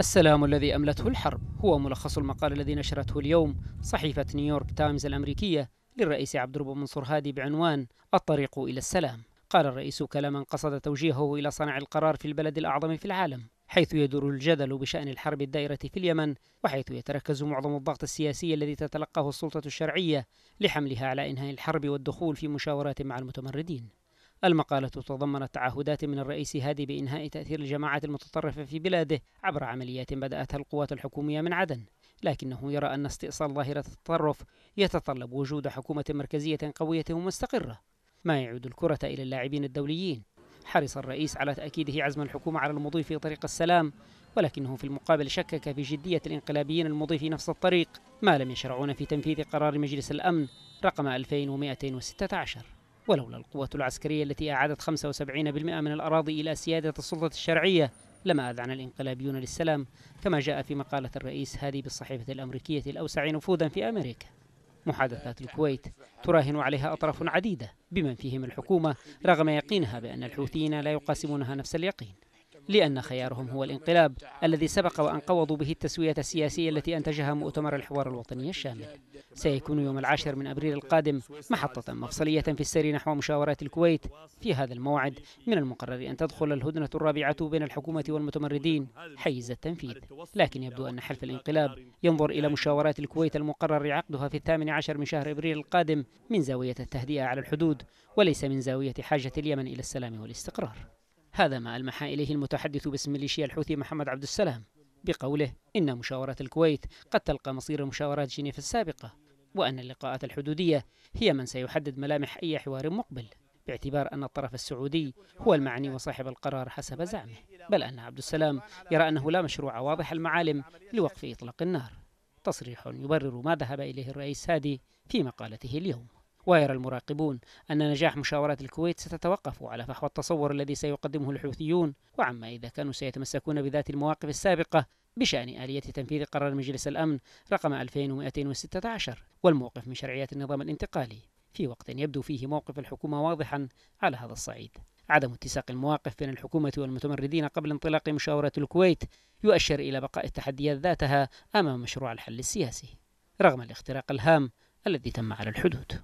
السلام الذي أملته الحرب هو ملخص المقال الذي نشرته اليوم صحيفة نيويورك تايمز الأمريكية للرئيس عبد الرب منصور هادي بعنوان الطريق إلى السلام قال الرئيس كلاما قصد توجيهه إلى صنع القرار في البلد الأعظم في العالم حيث يدور الجدل بشأن الحرب الدائرة في اليمن وحيث يتركز معظم الضغط السياسي الذي تتلقاه السلطة الشرعية لحملها على إنهاء الحرب والدخول في مشاورات مع المتمردين المقالة تضمنت تعهدات من الرئيس هادي بإنهاء تأثير الجماعات المتطرفة في بلاده عبر عمليات بدأتها القوات الحكومية من عدن لكنه يرى أن استئصال ظاهرة التطرف يتطلب وجود حكومة مركزية قوية ومستقرة ما يعود الكرة إلى اللاعبين الدوليين حرص الرئيس على تأكيده عزم الحكومة على المضي في طريق السلام ولكنه في المقابل شكك في جدية الانقلابيين المضي في نفس الطريق ما لم يشرعون في تنفيذ قرار مجلس الأمن رقم 2216 ولولا القوة العسكرية التي أعادت 75% من الأراضي إلى سيادة السلطة الشرعية لما أذعن الإنقلابيون للسلام كما جاء في مقالة الرئيس هادي بالصحيفة الأمريكية الأوسع نفوذا في أمريكا محادثات الكويت تراهن عليها أطراف عديدة بمن فيهم الحكومة رغم يقينها بأن الحوثيين لا يقاسمونها نفس اليقين لأن خيارهم هو الانقلاب الذي سبق وأن قوضوا به التسوية السياسية التي أنتجها مؤتمر الحوار الوطني الشامل سيكون يوم العاشر من أبريل القادم محطة مفصلية في السير نحو مشاورات الكويت في هذا الموعد من المقرر أن تدخل الهدنة الرابعة بين الحكومة والمتمردين حيز التنفيذ لكن يبدو أن حلف الانقلاب ينظر إلى مشاورات الكويت المقرر عقدها في الثامن عشر من شهر أبريل القادم من زاوية التهدئة على الحدود وليس من زاوية حاجة اليمن إلى السلام والاستقرار هذا ما ألمح إليه المتحدث باسم ميليشيا الحوثي محمد عبد السلام بقوله إن مشاورات الكويت قد تلقى مصير مشاورات جنيف السابقة وأن اللقاءات الحدودية هي من سيحدد ملامح أي حوار مقبل باعتبار أن الطرف السعودي هو المعني وصاحب القرار حسب زعمه بل أن عبد السلام يرى أنه لا مشروع واضح المعالم لوقف إطلاق النار تصريح يبرر ما ذهب إليه الرئيس هادي في مقالته اليوم ويرى المراقبون أن نجاح مشاورات الكويت ستتوقف على فحوى التصور الذي سيقدمه الحوثيون وعما إذا كانوا سيتمسكون بذات المواقف السابقة بشأن آلية تنفيذ قرار مجلس الأمن رقم 2216 والموقف من شرعيات النظام الانتقالي في وقت يبدو فيه موقف الحكومة واضحا على هذا الصعيد عدم اتساق المواقف بين الحكومة والمتمردين قبل انطلاق مشاورة الكويت يؤشر إلى بقاء التحديات ذاتها أمام مشروع الحل السياسي رغم الاختراق الهام الذي تم على الحدود